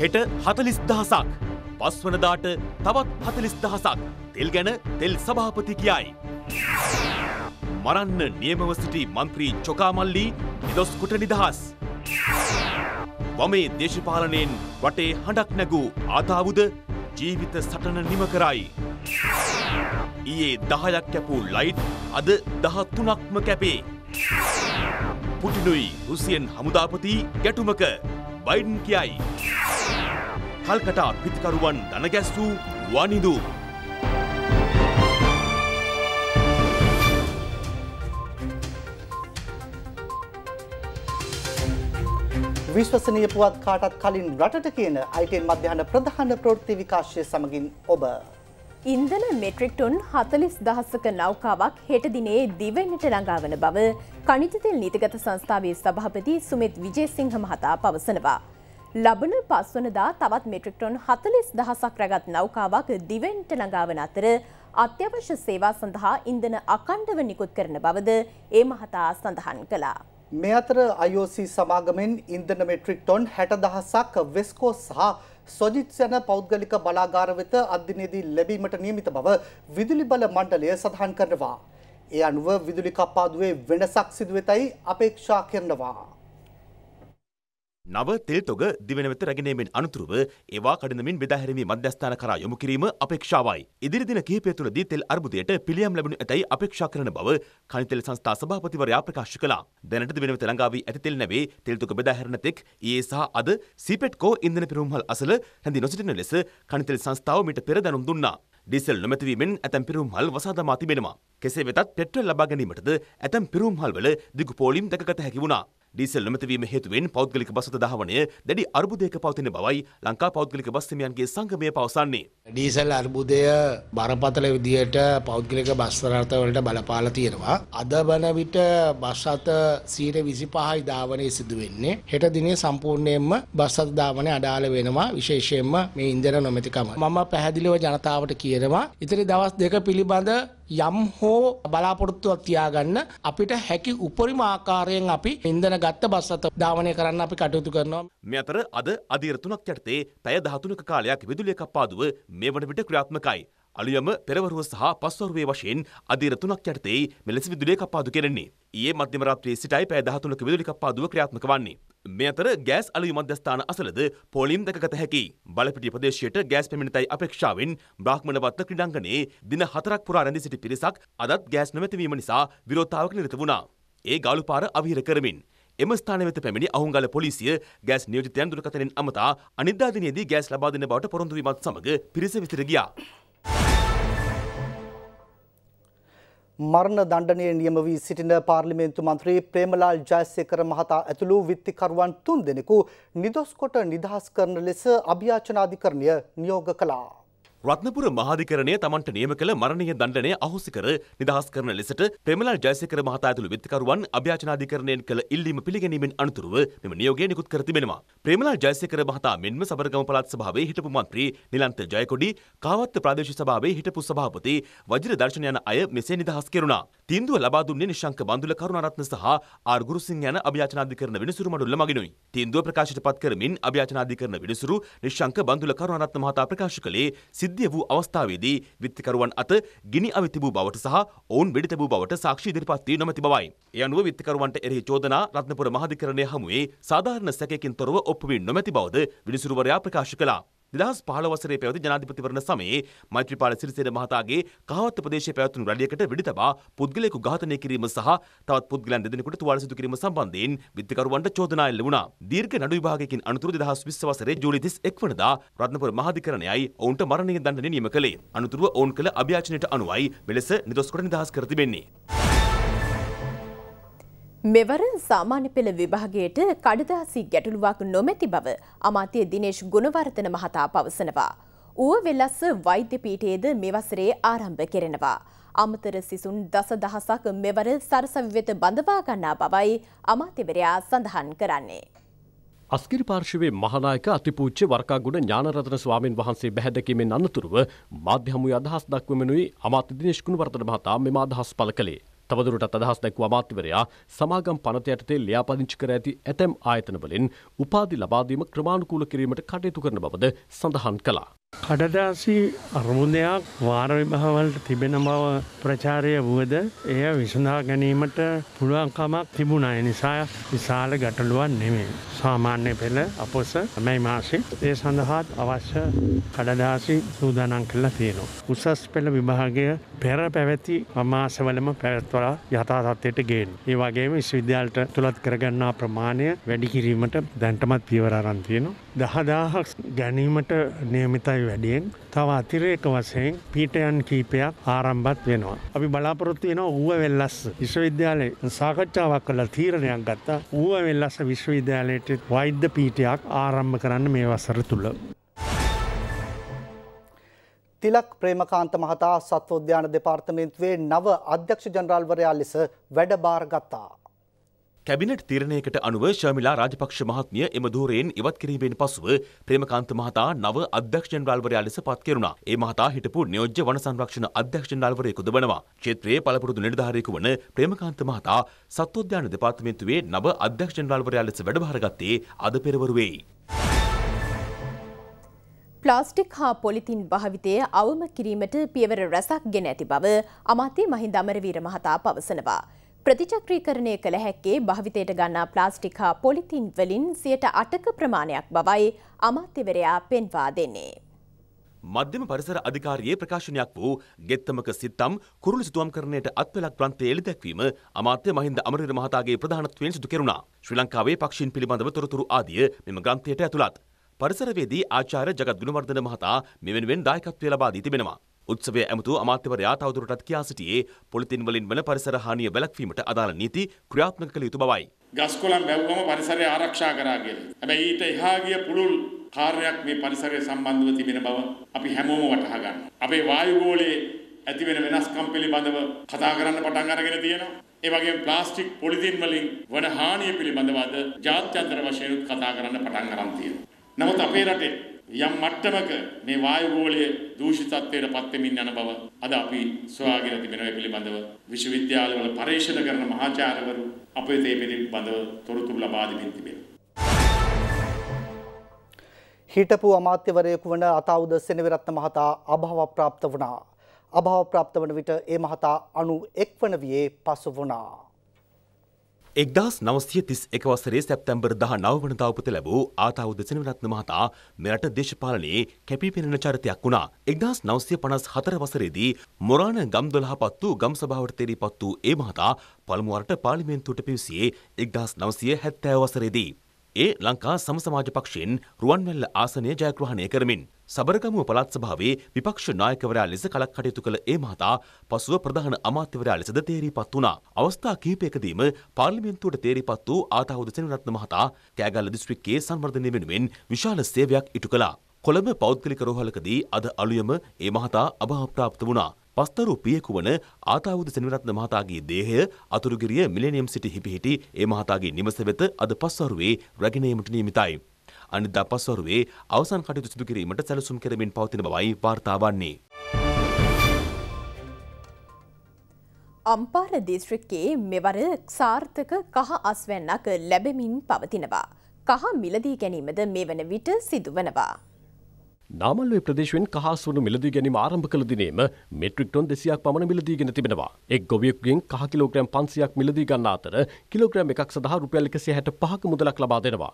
හෙට හතලිස් දහසක් පස්වනදාට තවත් හතලිස් දහසක් තෙල් ගැන තෙල් සභාපති කියයි. මරන්න නියමව සිටි මන්ත්‍රී චොකාමල්ලි නිදොස්කුට නිදහස්. වමේ දේශපාලනයෙන් වටේ හඬක් නැගූ ආතාවුද ජීවිත සටන නිම කරයි. ඊයේ දහයක් කැපූ ලයිට් අද දහත්තුනක්ම කැපේ. පුටිනුයි රුසියන් හමුදාපති ගැටුමක බයිඩන් කියයි. කල්කටා අත්පිතිකරුවන් දනගැස්සූ වනිදු. විශ්වසනය පුවත් කාටත් කලින් රටට කියන අයිටෙන් මධ්‍යහන ප්‍රධාන ප්‍රෘති විකාශය සමගින් ඔබ. ඉන්දන මෙට්‍රික්ටොන් හතලිස් දහස්සක නෞකාවක් හෙට දිනේ දිවන්නට ළඟාවන බව කනිජතෙල් නීතිගත සංස්ථාවේ සභහපති සුමෙත් විජේසිංහ මහතා පවසනවා. ලබන පස්වනදා තවත් මෙට්‍රික්ටොන් හතලිස් දහසක් රැගත් නෞකාවක් දිවෙන්ට ළඟාවන අතර අත්‍යවශ්‍ය සේවා සඳහා ඉන්දන අකණ්ඩව නිකුත් කරන බවද ඒ මහතා සඳහන් කළා. මේ අතර IOC සමාගමෙන් ඉන්දන මෙට්‍රික් ටොන් හැට දහසක් වෙස්කෝ සහ සොජිත් යන පෞද්ගලික බලාගාර වෙත අධ්‍යනයේදී ලැබීමට නියමිත බව විදුලි බල මණ්ඩලය සඳහන් කරනවා. ඒ අනුව විදුලි කප්පාදුවේ වෙනසක් සිදුවෙතයි අපේක්ෂා කරනවා. නව තෙල් තොග දිවෙන වෙත රැගෙනීමෙන් අනතුරුව ඒවා කඩිනමින් බෙදාහැරීමේ මධ්‍යස්ථාන කරා යොමු කිරීම අපේක්ෂාවයි. ඉදිරි දින කිහිපය තුළදී තෙල් අර්බුදයට පිළියම් ලැබුණු ඇතැයි අපේක්ෂා කරන බව කනිතෙල් සංස්ථා සභාපතිවරයා ප්‍රකාශ කළා. දැනට දිවෙන වෙත ළඟා වී ඇති තෙල් නැවේ තෙල් තොග බෙදාහැරන තෙක් ඊයේ සහ අද සීපෙට්කෝ ඉන්ධන පෙරමුහල් අසල රැඳී නොසිටින ලෙස කනිතෙල් සංස්ථාව මීට පෙර දැනුම් දුන්නා. ඩිසල් නොමැතිවීමෙන් ඇතැම් පිරුම්හල් වසාදමා තිබෙනවා. කෙසේ වෙතත් පෙට්‍රල් ලබා ගැනීමටද ඇතැම් පිරුම්හල්වල දිගු පෝලිම් දැකගත හැකි වුණා. ඩීසල් නොමැතිවීම හේතුවෙන් පෞද්ගලික බස් අත දහවනය දැඩි අර්බුදයක පවතින බවයි ලංකා පෞද්ගලික බස් හිමියන්ගේ සංගමය පවසන්නේ. ඩීසල් අර්බුදය බරපතල විදියට පෞද්ගලික බස් රථවලට බලපාලා තියෙනවා. අද වන විට බස් අත 125යි ධාවනය සිදු වෙන්නේ. හෙට දිනේ සම්පූර්ණයෙන්ම බස් අත ධාවනය අඩාල වෙනවා විශේෂයෙන්ම මේ ඉන්ධන නොමැතිකම. මම පැහැදිලිව ජනතාවට කියනවා ඉතින් දවස් දෙක පිළිබඳ යම් හෝ බලාපොරොත්තුවක් තියාගන්න අපිට හැකි උපරිම ආකාරයෙන් අපි ඉන්ධන ගත්ත බස් අත ධාවනය කරන්න අපි කටයුතු කරනවා. මේ අතර අද අධීර තුනක් යටතේ පැය 13ක කාලයක් විදුලිය කප්පාදුව මේ වන විට ක්‍රියාත්මකයි. අලුයම පෙරවරුව සහ පස්වරුවේ වශයෙන් අදියර තුනක් යටතේ මෙලෙස විදුලිය කප්පාදු කෙරෙන්නේ. ඊයේ මධ්‍යම රාත්‍රියේ සිටයි පැය 13ක විදුලි කප්පාදුව ක්‍රියාත්මක වන්නේ. මේ අතර ගෑස් අලුයු මධ්‍යස්ථාන අසලද පොලිම් දැකගත හැකි. බලපිටිය ප්‍රදේශයට ගෑස් පැමිණිතයි අපේක්ෂාවෙන් බ්‍රාහ්මණවත්ත ක්‍රීඩාංගණයේ දින හතරක් පුරා රැඳී සිටි පිරිසක් අදත් ගෑස් නොමැතිවීම නිසා විරෝධතාවක නිරත වුණා. ඒ ගාලුපාර අවහිර කරමින් එම ස්ථාන වෙත පැමිණි අහුන්ගල පොලිසිය ගෑස් නියෝජිතයන් දුරකථනෙන් අමතා අනිද්දා දිනේදී ගෑස් ලබා දෙන බවට පොරොන්දු වීමත් සමග පිරිස විසිර ගියා. මරණ දණ්ඩනය නියම වී සිටින පාර්ලිමේන්තු මන්ත්‍රී ප්‍රේමලාල් ජයසේකර මහතා ඇතුළු විත්තිකරුවන් තුන් දෙනෙකු නිදොස්කොට නිදහස් කරන ලෙස අභ්‍යාචනාධිකරණය නියෝග කළා. රත්නපුර මහාධිකරණය තමන්ට නියම කළ මරණීය දණ්ඩනය අහෝසි කර නිදහස් කරන ලෙසට පෙමලල් ජයසේකර මහතා ඇතුළු විත්කරුවන් අභ්‍යාචනාධිකරණයෙන් කළ ඉල්ලීම පිළිගැනීමෙන් අනතුරුව මෙම නියෝගය නිකුත් කර තිබෙනවා. ප්‍රේමලාල් ජයසේකර මහතා මෙන්ම සබරගම පළාත් සභාවේ හිටපු මන්ත්‍රී නිලන්ත ජයකොඩි, කාවත්ත ප්‍රාදේශීය සභාවේ හිටපු සභාපති වජිර දර්ශන යන අය මෙසේ නිදහස් කෙරුණා. තීන්දුව ලබා දුන්නේ නිශංක බන්දුල කරුණාරත්න සහ ආර් ගුරුසිංහ යන අභ්‍යාචනාධිකරණ විනිසුරු මඩුල්ල මගිනුයි. තීන්දුව ප්‍රකාශයට පත් කරමින් අභ්‍යාචනාධිකරණ විනිසුරු නිශංක බන්දුල කරුණාරත්න මහතා ප්‍රකාශ කළේ සිද්ධිය වූ අවස්ථාවේදී විත්තිකරුවන් අත ගිනි අවි තිබූ බවට සහ ඔවුන් වෙඩි තැබූ බවට සාක්ෂි ඉදිරිපත් වී නොමැති බවයි. ඒ අනුව විත්තිකරුවන්ට එරෙහි චෝදනා රත්නපුර මහාධිකරණය හමුවේ සාධාරණ සැකයකින් තොරව ඔප්පු වී නොමැති බවද විනිසුරුවරයා ප්‍රකාශ කළා. දෙදහස් පහළ වසරේ පැවති ජනාධිපතිවරණ සමයේ මෛත්‍රීපාල සිරිසේන මහතාගේ කහවත්ත ප්‍රදේශයේ පැවතුණු රැළියකට වෙඩි තබා පුද්ගලයෙකු ඝාතනය කිරීම සහ තවත් පුද්ගලයන් දෙදෙනෙකුට තුවාල සිදු කිරීම සම්බන්ධයෙන් විත්තිකරුවන්ට චෝදනා එල්ල වුණා. දීර්ඝ නඩු විභාගයකින් අනතුරු 2020 වසරේ ජූලි 31 වනදා රත්නපුර මහාධිකරණයයි ඔවුන්ට මරණීය දඬුවම නියම කළේ. අනතුරුව ඔවුන් කළ අභියාචනයට අනුවයි මෙලෙස නිදොස් කොට නිදහස් කර තිබෙන්නේ. මෙවර සාමාන්‍ය පෙළ විභාගයට කඩදාසි ගැටලුවක් නොමැති බව අමාත්‍ය දිනේශ් ගුණවර්ධන මහතා පවසනවා. ඌව වෙලස්ස වෛද්‍ය පීඨයේද මෙවසරේ ආරම්භ කෙරෙනවා. අමතර සිසුන් දස දහසක් මෙවර සරසවි වෙත බඳවා ගන්නා බවයි අමාත්‍යවරයා සඳහන් කරන්නේ. අස්කිරි පාර්ශවයේ මහනායක අතිපූච්ච වර්කාගුණ ඥානරත්න ස්වාමින් වහන්සේ බැහැදැකීමෙන් අනතුරුව මාධ්‍ය හමුවේ අදහස් දක්වමිනුයි අමාත්‍ය දිනේශ් ගුණවර්ධන මහතා මෙම අදහස් පළ කළේ. තවදුරටත් අදහස් දැක්ව අමාත්‍යවරයා සමාගම් පනත යටතේ ලියාපදිංචි කර ඇති ඇතැම් ආයතනවලින් උපාධි ලබාදීම ක්‍රමානුකූල කිරීමට කටයුතු කරන බවද සඳහන් කළා. කඩදාසි අර්බුදයක් වාරවිභාවලට තිබෙන බව ප්‍රචාරය වුවද එය විසඳා ගැනීමට පුළුවන්කමක් තිබුණයි නිසා විශාල ගැටලුවන් නෙමේ. සාමාන්‍ය පෙළ අපොස මැයි මාසි ඒ සඳහාත් අවශ්‍ය කඩදාසි සූදානන් කල්ලා තියෙනවා. උසස් පෙළ විභාගය පෙර පැවැති අමාසවලම පැවැත්වලා යථාතත්වයට ගේෙන්. ඒ වගේම විශ්විද්‍යාලට තුළත් කරගන්නා ප්‍රමාණය වැඩිකිරීමට දැන්ටමත් පියවරාරන්තියනවා. දහදාහක් ගැනීමට නියමිතයි වැඩියෙන් තව අතිරේක වසයෙන් පීටයන් කීපයක් ආරම්භත් වෙනවා. අපි බලාපොරොත්තු වෙන ඌව වෙල්ලස් විශ්වවිද්‍යාලය සාකච්ඡාවක් කළ තීරණයක් ගත්තා ඌව වෙල්ලස විශ්වවිද්‍යාලයට වෛද්‍ය පීටයක් ආරම්භ කරන්න මේ වසර තුළ. තිලක් ප්‍රේමකාන්ත මහතා සත්වෝද්‍යාන දෙපාර්තමේන්තුවේ නව අධ්‍යක්ෂ ජනරාල්වරයා ලෙස වැඩ බාරගත්තා. කැබිනට් තීරණයකට අනුව ශමිලා රාජපක්ෂ මහත්මිය එම ධූරයෙන් ඉවත් කිරීමෙන් පසුව ප්‍රේමකාන්ත මහතා නව අධ්‍යක්ෂණවල්වරයා ලෙස පත් කෙරුණා. ඒ මහතා හිටපු නියෝජ්‍ය වන සංරක්ෂණ අධ්‍යක්ෂණවල්වරයෙකුද වනවා. ක්ෂේත්‍රයේ පළපුරුදු නිලධාරියෙකු වන ප්‍රේමකාන්ත මහතා සත්වෝද්‍යාන දෙපාර්තමේන්තුවේ නව අධ්‍යක්ෂණවල්වරයා ලෙස වැඩභාර ගත්තේ අද පෙරවරුවේයි. ප්ලාස්ටික් හා පොලිතින් භාවිතය අවම කිරීමට පියවර රැසක් ගෙන ඇති බව අමාත්‍ය මහින්ද අමරවීර මහතා පවසනවා. ප්‍රතිචක්‍රීකරණය කළ හැක්කේ භවිතයට ගන්නා ප්ලාස්ටික් හා පොලිතින් වලින් සියට අටක ප්‍රමාණයක් බවයි අමාත්‍යවරයා පෙන්වා දෙන්නේ. මධ්‍යම පරිසර අධිකාරයේ ප්‍රකාශනයක් වූ ගෙත්තමක සිත්තම් කුරුළු සිතුවම් කරණයට අත්වෙලක් ප්‍රන්තය එළි දැක්වීම අමාත්‍ය මහින්ද අමරවීර මහතාගේ ප්‍රධානත්වයෙන් සිදු කෙරුණා. ශ්‍රී ලංකාවේ පක්ෂීන් පිළිබඳව තොරතුරු ආදිය මෙම ග්‍රන්ථයට ඇතුළත්. පරිසරවේදී ආචාර්ය ජගත් ගුණවර්ධන මහතා මෙවෙනුවෙන් දායකත්වය ලබා දී තිබෙනවා. උත්සවය ඇමතුව අමාත්‍යවරයා තවදුරටත් කියා සිටියේ පොලිතින් වලින් වන පරිසර හානිය වැළැක්වීමට අදාළ නීති ක්‍රියාත්මක කළ යුතු බවයි. ගස්කොළන් බැව්වම පරිසරය ආරක්ෂා කරා කියලා. හැබැයි ඊට එහා ගිය පුළුල් කාර්යයක් මේ පරිසරය සම්බන්ධව තිබෙන බව අපි හැමෝම වටහා ගන්නවා. අපේ වායු ගෝලයේ ඇති වෙන වෙනස්කම් පිළිබඳව කතා කරන්න පටන් අරගෙන තියෙනවා. ඒ වගේම ප්ලාස්ටික් පොලිතින් වලින් වන හානිය පිළිබඳව අද ජාත්‍යන්තර වශයෙන් කතා කරන්න පටන් ගන්න තියෙනවා. නමුත් අපේ රටේ යම් මට්ටමක මේ වායුගෝලය දූෂිතත්වයට පත් වෙමින් යන බව අද අපි සොයාගෙන තිබෙන ඒ පිළිබඳව විශ්වවිද්‍යාලවල පරීක්ෂණ කරන මහාචාර්යවරු අපිට මේ පිළිබඳව තොරතුරු ලබා දෙමින් තිබෙනවා. හිටපු අමාත්‍යවරයෙකු වන අතවුද සෙනවිරත්න මහතා අභාව ප්‍රාප්ත වුණා. අභාව ප්‍රාප්ත වන විට ඒ මහතා 91 වන වියේ පසු වුණා. එක්දස් නවස්තිය තිස් එක වසරේ සැප්තැම්බර් දහ නවවනතා උපත ලැබූ ආතාවුද සෙනවිරත්න මහතා මෙරට දේශපාලනයේ කැපී පෙනෙන චරිතයක් වුණා. එක්දස් නවස්තිය පනස් හතර වසරේදී මොරාණ ගම්දොලහ පත් වූ ගම් සභාවට තේරී පත් වූ ඒ මහතා පළමුවරට පාර්ලිමේන්තුවට පිවිසියේ එක්දස් නවසය හැත්තෑ වසරේදී. ඒ ලංකා සමසමාජ පක්ෂෙන් රුවන්වැල්ල ආසනය ජයග්‍රහණය කරමින් සබරගමුව පළාත් සභාවේ විපක්ෂ නායකවරයා ලෙස කලක් කටයුතු කළ ඒ මහතා පසුව ප්‍රධාන අමාත්‍යවරයා ලෙසද තේරීපත් වුණා. අවස්ථා කිහිපයකදීම පාර්ලිමේන්තුවට තේරීපත් වූ ආතහුද සෙනරත්න මහතා කෑගල්ල දිස්ත්‍රික්කයේ සංවර්ධනය වෙනුවෙන් විශාල සේවයක් ඉටු කළා. කොළඹ පෞද්ගලික රෝහලකදී අද අලුයම ඒ මහතා අභාවප්‍රාප්ත වුණා. පස්තරු පියෙකු වන ආතාවුද සෙනවිරත්න මහතාගේ දේහය අතුරුගිරිය මිලනියම් සිටි හිපිහිටි ඒ මහතාගේ නිවස වෙත අද පස්වරුවේ රැගෙන යෑමට නියමිතයි. අනිදා පස්වරුවේ අවසන් කටයුතු සිදු කිරීමට සැලසුම් කරමින් පවතින බවයි වාර්තා වන්නේ. අම්පාර දිස්ත්‍රික්කයේ මෙවර සාර්ථක කහ අස්වැන්නක් ලැබෙමින් පවතිනවා. කහ මිලදී ගැනීමද මේ වන විට සිදුවනවා. නාමල්ුවේ ප්‍රදේශෙන් කහසුණු මිලදී ගැනීම ආරම්භ කළ දිනේම මෙට්‍රික් ටොන් 200ක් පමණ මිලදී ගෙන තිබෙනවා. එක් ගොවියෙකුගෙන් කහ කිලෝග්‍රෑම් 500ක් මිලදී ගන්න අතර කිලෝග්‍රෑම් එකක් සඳහා රුපියල් 165ක මුදලක් ලබා දෙනවා.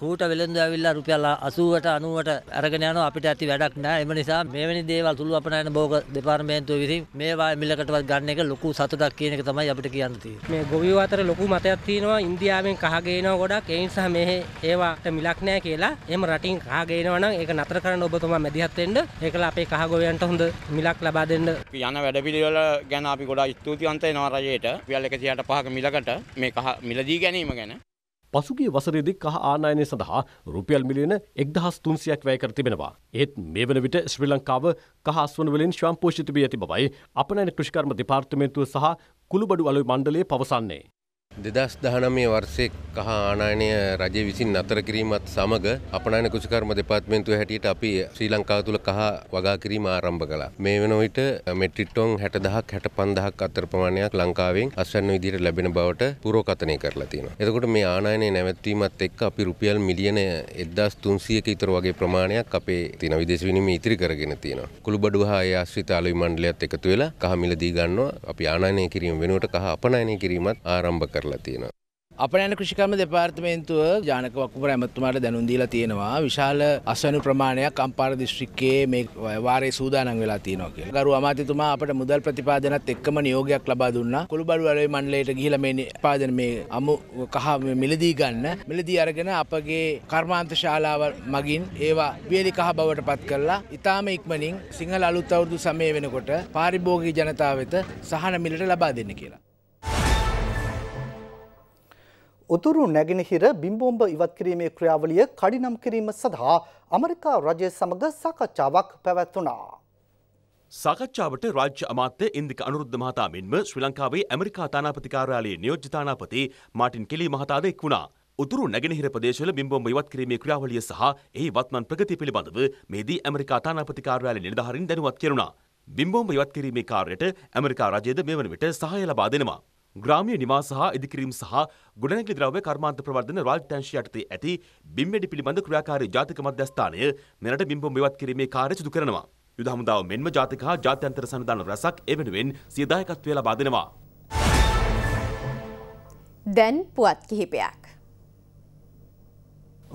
කූට වෙළඳ ඇවිල්ලා රුපියල් 80ට 90ට අරගෙන යනවා අපිට ඇති වැඩක් නෑ එම නිසා මෙවැනි දේවල් සුළු අපනයන භෝග දෙපාර්තමේන්තුව විසින් මේවා මිලකටවත් ගන්න එක ලොකු සතුටක් කියන එක තමයි අපිට කියන්න තියෙන්නේ. මේ ගොවියෝ අතර ලොකු මතයක් තියෙනවා ඉන්දියාවෙන් කහ ගේනවා ගොඩක් ඒ නිසා මේ ඒවාට මිලක් නෑ කියලා එහෙම රටින් කහ ගේනවා නම් ඒක නතර කරන්න ඔබතුමා මැදිහත් වෙන්න ඒකලා අපේ කහ ගොවියන්ට හොඳ මිලක් ලබා දෙන්න. යන වැඩපිළිවෙල ගැන අපි ගොඩාක් ස්තුතිවන්ත වෙනවා රජයට. රුපියල් 105ක මිලකට මේ කහ මිලදී ගැනීම ගැන පසුගිය වසරේදී කහ ආනයනය සඳහා රුපියල් මිලියන එක්දහස් තුන්සියක් වැය කර තිබෙනවා. ඒත් මේ වන විට ශ්‍රී ලංකාව කහස්වන වලින් ශ්‍රම්පෝෂිත වී ඇති බවයි අපනෑන කෘෂිකර්ම දෙපාර්තමේන්තුව සහ කුළුබඩු අලුයි මණ්ඩලයේ පවසන්නේ. දෙදස් දහනමේ වර්ෂය කහ ආනායනය රජය විසින් අතර කිරීමත් සමඟ අපනන කුසිකර්ම දෙපාත්මෙන්තුව හැටියට අපි ශ්‍රී ලංකා තුළ කහ වගා කිරීම ආරම්භ කලා මේ වෙන විට මෙට්‍රිට්ටොන් හැට දහක් හැට පන්දහක් අතර ප්‍රමාණයක් ලංකාවෙන් අසන්න විදිර ලැබෙන බවට පුරෝකතනය කරලා තියෙන. එතකොට මේ ආනායනය නැවැත්වීමත් එක් අපි රුපියල් මිලියන එදස් තුන්සියක ඉතර වගේ ප්‍රමාණයක් අපේ තින විදේශ විනිම ඉතිරි කරගෙන තියෙන. කුළුබඩු හා ඒ අශ්‍රිත අලුයි මණ්ඩලයත් එකතු වෙලා කහ මිලදී ගන්නවා අපි ආනායනය කිරීම වෙනුවට කහ අපනයනය කිරීමත් ආරම්භ කර කරලා තියෙනවා. අපනෑන කෘෂිකර්ම දෙපාර්තමේන්තුව ජානක වක්කුපර ඇමතුමාට දැනුන් දීලා තියෙනවා විශාල අසනු ප්‍රමාණයක් අම්පාර දිස්ත්‍රික්කයේ මේ වාරේ සූදානම් වෙලා තියෙනවා කියලා. ගරු අමාත්‍යතුමා අපට මුදල් ප්‍රතිපාදනත් එක්කම නියෝගයක් ලබා දුන්නා. කුළුබඩු වලේ මණ්ඩලයට ගිහිලා මේ පාදන මේ අමු කහ මිලදී ගන්න. මිලදී අරගෙන අපගේ කර්මාන්ත ශාලාව මගින් ඒවා වියලි කහ බවට පත් කරලා ඊටාම ඉක්මනින් සිංහල අලුත් අවුරුදු සමය වෙනකොට පාරිභෝගික ජනතාව වෙත සහන මිලට ලබා දෙන්න කියලා. උතුරු නැගෙනහිර බිම්බෝම්බ ඉවත් කිරීමේ ක්‍රියාවලිය කඩිනම් කිරීම සඳහා අමරිකා රජය සමඟ සාකච්ඡාවක් පැවැත්වුණා. සාකච්ඡාවට රාජ්‍ය අමාත්‍ය ඉන්දික අනුරුද්ධ මහතා මෙන්ම ශ්‍රී ලංකාවේ ඇමරිකා තානාපති කාර්යාලයේ නියෝජ්‍ය තානාපති මාටින් කෙලි මහතාද එක් වුණා. උතුරු නැගෙනහිර ප්‍රදේශවල බිම්බෝම්බ ඉවත් කිරීමේ ක්‍රියාවලිය සහ එහි වත්මන් ප්‍රගතිය පිළිබඳව මේදී ඇමරිකා තානාපති කාර්යාලයේ නිලධාරීන් දැනුවත් කෙරුණා. බිම්බෝම්බ ඉවත් කිරීමේ කාර්යයට ඇමරිකා රජයද මෙවන විට සහාය ලබා දෙනවා. ග්‍රාමීය නිවාස හා ඉදිකිරීම් සහ ගොඩනැගිලි ද්‍රව්‍ය කර්මාන්ත ප්‍රවර්ධන රාජ්‍යාංශය යටතේ ඇති බිම්වැඩි පිළිබඳ ක්‍රියාකාරී ජාතික මධ්‍යස්ථානය මෙරට බිම්බොම් මෙවත් කිරීමේ කාර්ය සිදු කරනවා. යුද හමුදාව මෙන්ම ජාතික හා ජාත්‍යන්තර සන්නිධාන රැසක් එවෙනුවෙන් සියදායකත්වය ලබා දෙනවා. දැන් පුවත් කිහිපයක්.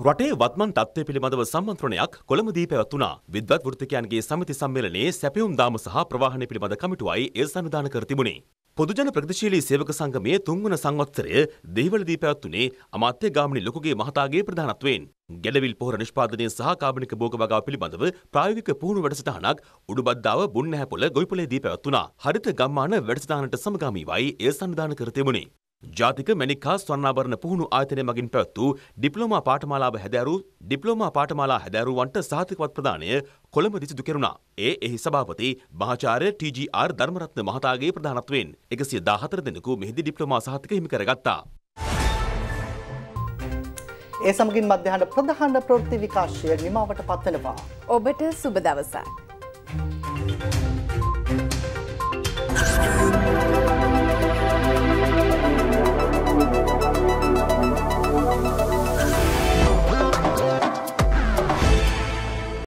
රටේ වත්මන් තත්ත්වය පිළිබඳව සම්මන්ත්‍රණයක් කොළඹදී පැවැත්වුණා. විද්වත් වෘත්තිකයන්ගේ සමිති සම්මේලනයේ සැපයුම් දාම සහ ප්‍රවාහනය පිළිබඳ කමිටුවයි එය සංවිධාන කර තිබුණේ. පොදුජන ප්‍රගතිශීලී සේවක සංගමයේ තුන්වන සංවත්සරය දෙහිවලදී පැවැත්වුණේ අමාත්‍ය ගාමිණී ලොකුගේ මහතාගේ ප්‍රධානත්වයෙන්. ගැලවිල් පොහොර නිෂ්පාදනය සහ කාබනික භෝග වගාව පිළිබඳව ප්‍රායෝගික පුහුණු වැඩසටහනක් උඩුබද්දාව බුන්නැහැපොළ ගොවිපලේදී පැවැත්වුණා. හරිත ගම්මාන වැඩසටහනට සමගාමීවයි එය සන්නිධාන කර තිබුණේ. ජාතික මැණික් හා ස්වර්ණාභරණ පුහුණු ආයතනය මගින් පැවැත් වූ ඩිප්ලෝමා පාඨමාලාව හැදෑරූ ඩිප්ලෝමා පාඨමාලා හැදෑරුවන්ට සහතිකවත් ප්‍රදානය කොළඹ දී සිදු කෙරුණා. ඒ එහි සභාපති මහාචාර්ය ටී.ජී.ආර්. ධර්මරත්න මහතාගේ ප්‍රධානත්වයෙන් 114 දෙනෙකු මෙහිදී ඩිප්ලෝමා සහතික හිමි කරගත්තා. ඒ සමගින් මධ්‍යහන ප්‍රධාන ප්‍රවෘත්ති විකාශය නිමවට පත්වනවා. ඔබට සුබ දවසක්.